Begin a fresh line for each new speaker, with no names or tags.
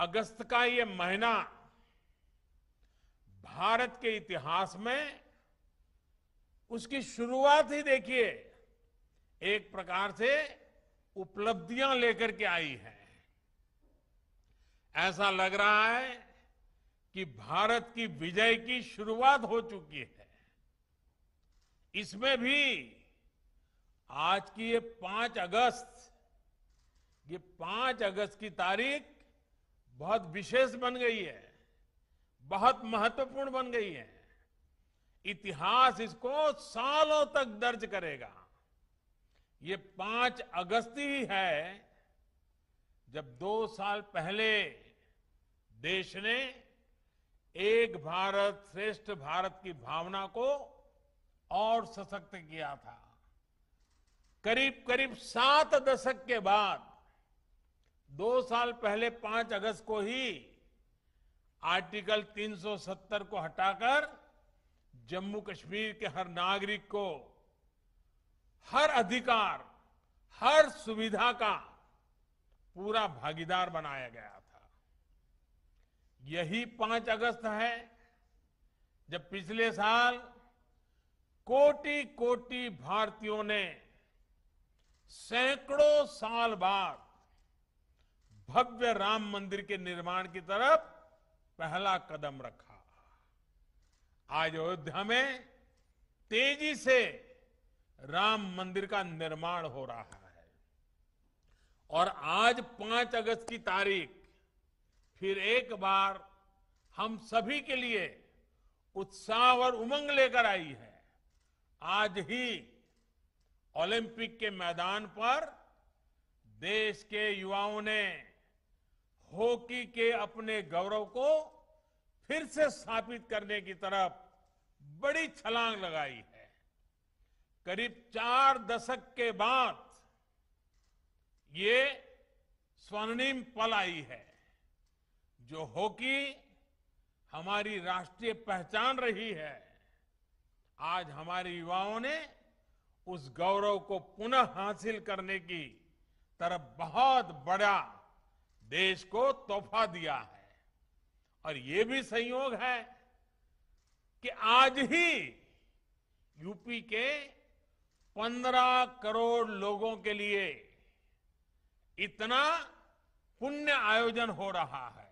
अगस्त का ये महीना भारत के इतिहास में उसकी शुरुआत ही देखिए एक प्रकार से उपलब्धियां लेकर के आई है ऐसा लग रहा है कि भारत की विजय की शुरुआत हो चुकी है इसमें भी आज की ये पांच अगस्त ये पांच अगस्त की तारीख बहुत विशेष बन गई है बहुत महत्वपूर्ण बन गई है इतिहास इसको सालों तक दर्ज करेगा ये पांच अगस्त ही है जब दो साल पहले देश ने एक भारत श्रेष्ठ भारत की भावना को और सशक्त किया था करीब करीब सात दशक के बाद दो साल पहले पांच अगस्त को ही आर्टिकल 370 को हटाकर जम्मू कश्मीर के हर नागरिक को हर अधिकार हर सुविधा का पूरा भागीदार बनाया गया था यही पांच अगस्त है जब पिछले साल कोटि कोटि भारतीयों ने सैकड़ों साल बाद भव्य राम मंदिर के निर्माण की तरफ पहला कदम रखा आज अयोध्या में तेजी से राम मंदिर का निर्माण हो रहा है और आज पांच अगस्त की तारीख फिर एक बार हम सभी के लिए उत्साह और उमंग लेकर आई है आज ही ओलंपिक के मैदान पर देश के युवाओं ने हॉकी के अपने गौरव को फिर से स्थापित करने की तरफ बड़ी छलांग लगाई है करीब चार दशक के बाद ये स्वर्णिम पल आई है जो हॉकी हमारी राष्ट्रीय पहचान रही है आज हमारे युवाओं ने उस गौरव को पुनः हासिल करने की तरफ बहुत बड़ा देश को तोहफा दिया है और ये भी संयोग है कि आज ही यूपी के 15 करोड़ लोगों के लिए इतना पुण्य आयोजन हो रहा है